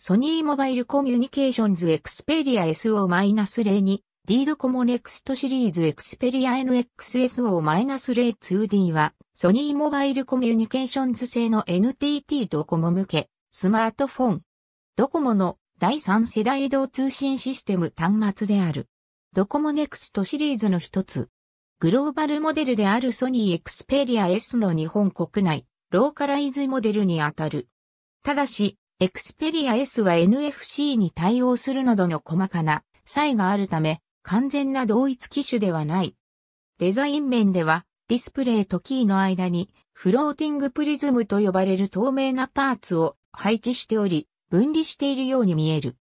ソニーモバイルコミュニケーションズエクスペリア SO-02 D ドコモネクストシリーズエクスペリア NXSO-02D はソニーモバイルコミュニケーションズ製の NTT ドコモ向けスマートフォン。ドコモの第3世代移動通信システム端末である。ドコモネクストシリーズの一つ。グローバルモデルであるソニーエクスペリア S の日本国内ローカライズモデルにあたる。ただし、エクスペリア S は NFC に対応するなどの細かな差異があるため、完全な同一機種ではない。デザイン面では、ディスプレイとキーの間に、フローティングプリズムと呼ばれる透明なパーツを配置しており、分離しているように見える。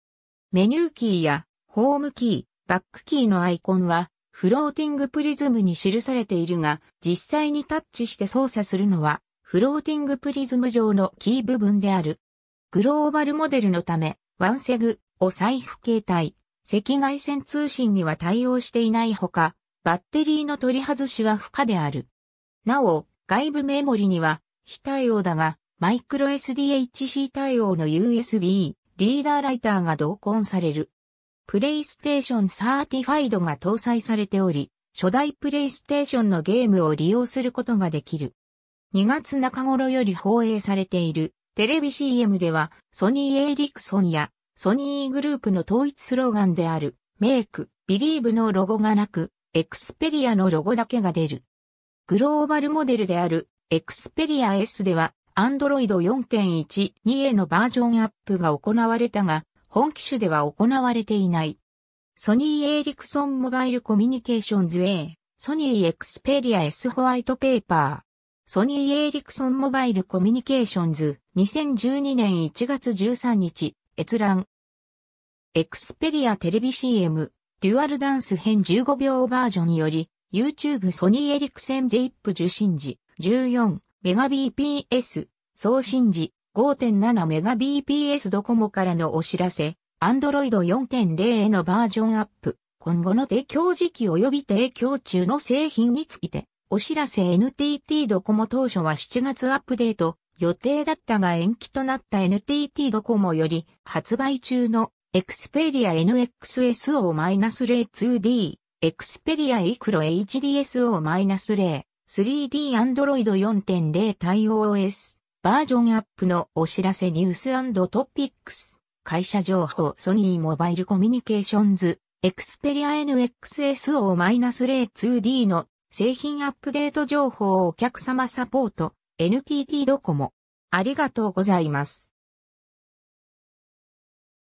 メニューキーや、ホームキー、バックキーのアイコンは、フローティングプリズムに記されているが、実際にタッチして操作するのは、フローティングプリズム上のキー部分である。グローバルモデルのため、ワンセグお財布携帯、赤外線通信には対応していないほか、バッテリーの取り外しは不可である。なお、外部メモリには非対応だが、マイクロ SDHC 対応の USB リーダーライターが同梱される。プレイステーションサーティファイドが搭載されており、初代プレイステーションのゲームを利用することができる。2月中頃より放映されているテレビ CM では、ソニー・エイリクソンや、ソニーグループの統一スローガンである、メイク、ビリーブのロゴがなく、エクスペリアのロゴだけが出る。グローバルモデルである、エクスペリア S では、Android 4.1.2へのバージョンアップが行われたが、本機種では行われていない。ソニー・エイリクソン・モバイル・コミュニケーションズ・ウェイ、ソニー・エクスペリア S ホワイトペーパー。ソニー・エーリクソン・モバイル・コミュニケーションズ、2012年1月13日、閲覧。エクスペリアテレビ CM、デュアルダンス編15秒バージョンにより、YouTube ソニー・エリクセン・ジェイップ受信時、14、Mbps、送信時、5.7Mbps ドコモからのお知らせ、Android 4.0へのバージョンアップ、今後の提供時期及び提供中の製品について、お知らせ NTT ドコモ当初は7月アップデート予定だったが延期となった NTT ドコモより発売中の Xperia NXSO-02D、Xperia E ロ HDSO-0、3D Android 4.0対応 OS バージョンアップのお知らせニューストピックス会社情報ソニーモバイルコミュニケーションズ Xperia NXSO-02D の製品アップデート情報をお客様サポート、NTT ドコモ。ありがとうございます。